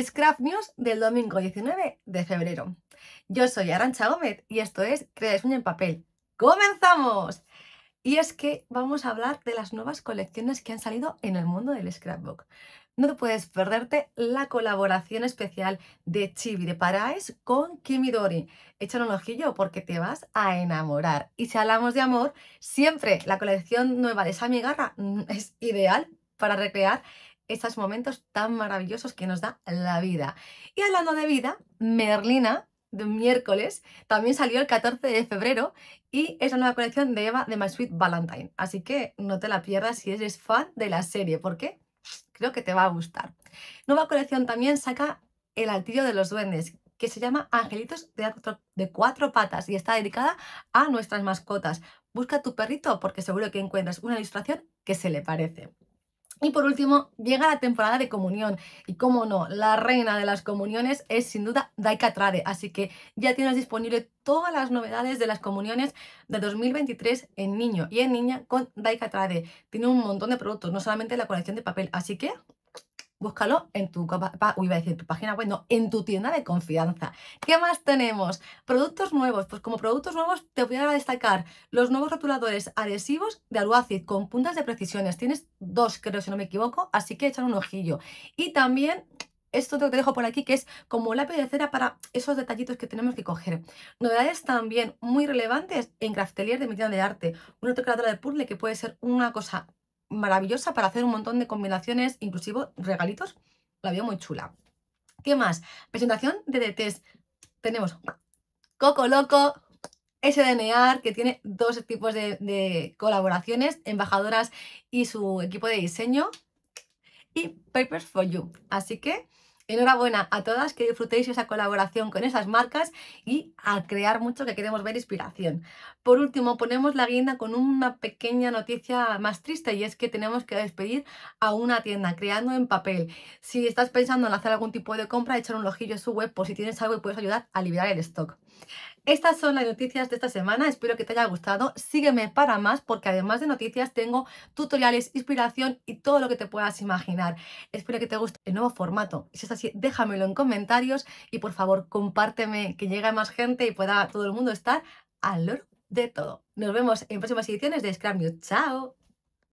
Scrap News del domingo 19 de febrero. Yo soy Arancha Gómez y esto es Crea Sueño en Papel. ¡Comenzamos! Y es que vamos a hablar de las nuevas colecciones que han salido en el mundo del scrapbook. No te puedes perderte la colaboración especial de Chibi de Paraes con Kimidori. Échale un ojillo porque te vas a enamorar. Y si hablamos de amor, siempre la colección nueva de Sami Garra mm, es ideal para recrear estos momentos tan maravillosos que nos da la vida. Y hablando de vida, Merlina de miércoles, también salió el 14 de febrero y es la nueva colección de Eva de My Sweet Valentine. Así que no te la pierdas si eres fan de la serie, porque creo que te va a gustar. Nueva colección también saca El altillo de los duendes, que se llama Angelitos de, de cuatro patas y está dedicada a nuestras mascotas. Busca tu perrito porque seguro que encuentras una ilustración que se le parece. Y por último, llega la temporada de comunión. Y cómo no, la reina de las comuniones es sin duda Daika Trade. Así que ya tienes disponible todas las novedades de las comuniones de 2023 en niño y en niña con Daika Trade. Tiene un montón de productos, no solamente la colección de papel. Así que búscalo en tu iba a decir, página web, en tu tienda de confianza. ¿Qué más tenemos? Productos nuevos. Pues como productos nuevos te voy a destacar los nuevos rotuladores adhesivos de aluacid con puntas de precisiones. Tienes dos, creo, si no me equivoco, así que echar un ojillo. Y también esto te dejo por aquí, que es como lápiz de cera para esos detallitos que tenemos que coger. Novedades también muy relevantes en Craftelier de mi de arte. Una autocreadora de puzzle que puede ser una cosa maravillosa para hacer un montón de combinaciones, inclusive regalitos. La veo muy chula. ¿Qué más? Presentación de DTs. Tenemos Coco Loco, SDNR, que tiene dos tipos de, colaboraciones, embajadoras y su equipo de diseño, y Papers for You. Así que Enhorabuena a todas, que disfrutéis esa colaboración con esas marcas y a crear mucho que queremos ver inspiración. Por último, ponemos la guinda con una pequeña noticia más triste y es que tenemos que despedir a una tienda creando en papel. Si estás pensando en hacer algún tipo de compra, echar un ojillo a su web por si tienes algo y puedes ayudar a liberar el stock. Estas son las noticias de esta semana, espero que te haya gustado. Sígueme para más porque además de noticias tengo tutoriales, inspiración y todo lo que te puedas imaginar. Espero que te guste el nuevo formato. Si es así, déjamelo en comentarios y por favor compárteme que llegue más gente y pueda todo el mundo estar al loro de todo. Nos vemos en próximas ediciones de Scrum ¡Chao!